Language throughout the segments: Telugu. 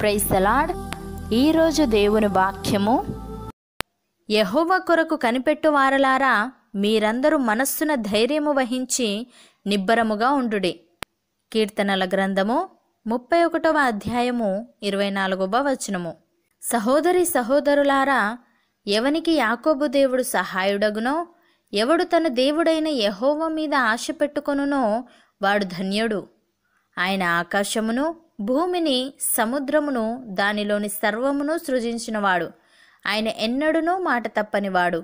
ప్రైజ్ ఈరోజు దేవుని వాక్యము యహోవ కొరకు కనిపెట్టు వారలారా మీరందరూ మనస్సున ధైర్యము వహించి నిబ్బరముగా ఉండుడి కీర్తనల గ్రంథము ముప్పై ఒకటవ అధ్యాయము ఇరవై నాలుగవ వచనము సహోదరి సహోదరులారా ఎవనికి యాకోబు దేవుడు సహాయుడగునో ఎవడు తన దేవుడైన యహోవ మీద ఆశ పెట్టుకొనునో వాడు ధన్యుడు ఆయన ఆకాశమును భూమిని సముద్రమును దానిలోని సర్వమును సృజించినవాడు ఆయన ఎన్నడునో మాట తప్పనివాడు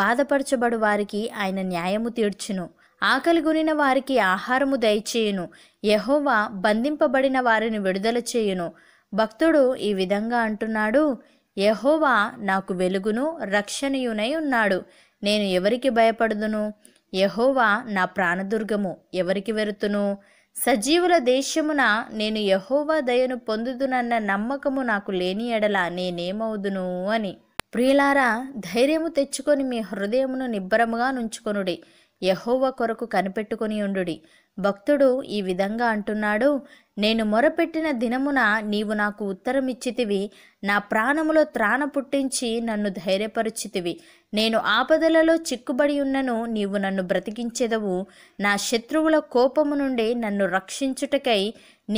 బాధపరచబడు వారికి ఆయన న్యాయము తీర్చును ఆకలి గునిన వారికి ఆహారము దయచేయును యహోవా బంధింపబడిన వారిని విడుదల చేయును భక్తుడు ఈ విధంగా అంటున్నాడు యహోవా నాకు వెలుగును రక్షణయునై ఉన్నాడు నేను ఎవరికి భయపడుదును యహోవా నా ప్రాణదుర్గము ఎవరికి వెరుతును సజీవుల దేశమున నేను యహోవా దయను పొందుదునన్న నమ్మకము నాకు లేని ఎడల నేనేమవుదును అని ప్రియులారా ధైర్యము తెచ్చుకొని మీ హృదయమును నిబ్బరముగా నుంచుకొనుడి యహోవ కొరకు కనిపెట్టుకుని ఉండుడి భక్తుడు ఈ విధంగా అంటున్నాడు నేను మొరపెట్టిన దినమున నీవు నాకు ఉత్తరమిచ్చితివి నా ప్రాణములో త్రాణ పుట్టించి నన్ను ధైర్యపరుచితివి నేను ఆపదలలో చిక్కుబడి ఉన్నను నీవు నన్ను బ్రతికించెదవు నా శత్రువుల కోపము నుండి నన్ను రక్షించుటకై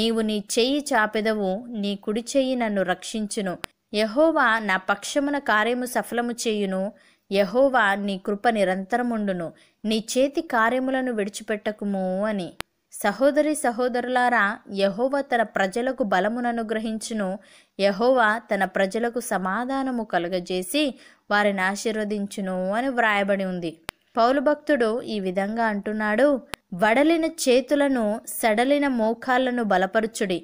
నీవు నీ చెయ్యి చాపెదవు నీ కుడి చెయ్యి నన్ను రక్షించును యహోవా నా పక్షమున కార్యము సఫలము చేయును యహోవా నీ కృప నిరంతరముండును నీ చేతి కార్యములను విడిచిపెట్టకుము అని సహోదరి సహోదరులారా యహోవ తన ప్రజలకు బలముననుగ్రహించును అనుగ్రహించును యహోవ తన ప్రజలకు సమాధానము కలుగజేసి వారిని ఆశీర్వదించును అని వ్రాయబడి ఉంది పౌలు భక్తుడు ఈ విధంగా అంటున్నాడు వడలిన చేతులను సడలిన మోకాళ్లను బలపరుచుడి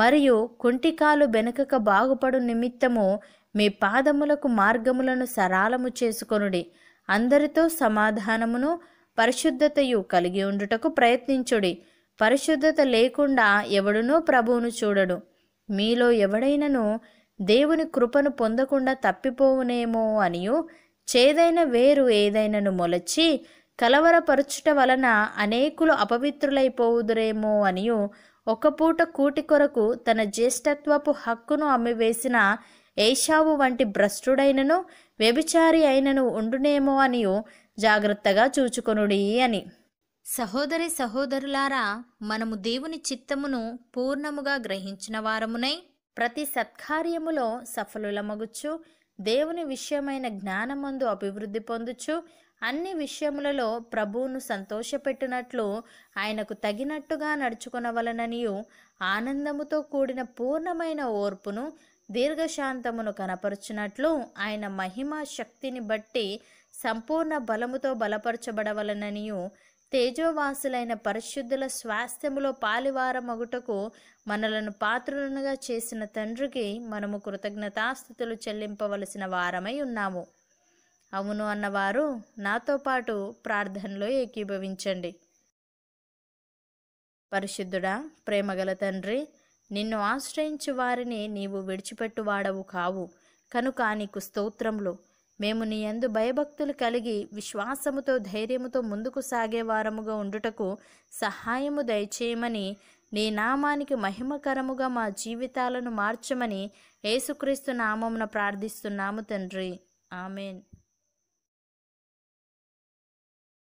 మరియు కుంటికాలు బెనకక బాగుపడు నిమిత్తము మీ పాదములకు మార్గములను సరాలము చేసుకొనుడి అందరితో సమాధానమును పరిశుద్ధతయు కలిగి ఉండుటకు ప్రయత్నించుడి పరిశుద్ధత లేకుండా ఎవడునో ప్రభువును చూడడు మీలో ఎవడైనను దేవుని కృపను పొందకుండా తప్పిపోవునేమో అనియు చేదైన వేరు ఏదైనను మొలచి కలవరపరుచుట వలన అనేకులు అపవిత్రులైపోవుదురేమో అని ఒక పూట కూటి కొరకు తన జ్యేష్ఠత్వపు హక్కును అమ్మివేసిన ఏషావు వంటి భ్రష్టుడైనను వ్యభిచారి అయినను ఉండునేమో అని జాగ్రత్తగా చూచుకొనుడి అని సహోదరి సహోదరులారా మనము దేవుని చిత్తమును పూర్ణముగా గ్రహించిన వారమునై ప్రతి సత్కార్యములో సఫలులమగుచ్చు దేవుని విషయమైన జ్ఞానమందు అభివృద్ధి పొందుచు అన్ని విషయములలో ప్రభువును సంతోషపెట్టినట్లు ఆయనకు తగినట్టుగా నడుచుకునవలననియు ఆనందముతో కూడిన పూర్ణమైన ఓర్పును దీర్ఘశాంతమును కనపరుచునట్లు ఆయన మహిమా శక్తిని బట్టి సంపూర్ణ బలముతో బలపరచబడవలననియు తేజోవాసులైన పరిశుద్ధుల స్వాస్థ్యములో పాలివారమగుటకు మనలను పాత్రులనుగా చేసిన తండ్రికి మనము కృతజ్ఞతాస్థుతులు చెల్లింపవలసిన వారమై ఉన్నాము అవును అన్నవారు నాతో పాటు ప్రార్థనలో ఏకీభవించండి పరిశుద్ధుడా ప్రేమగల తండ్రి నిన్ను ఆశ్రయించు వారిని నీవు విడిచిపెట్టువాడవు కావు కనుక నీకు స్తోత్రములు మేము నీ యందు భయభక్తులు కలిగి విశ్వాసముతో ధైర్యముతో ముందుకు సాగేవారముగా ఉండుటకు సహాయము దయచేయమని నీ నామానికి మహిమకరముగా మా జీవితాలను మార్చమని యేసుక్రీస్తు నామమున ప్రార్థిస్తున్నాము తండ్రి ఆమెన్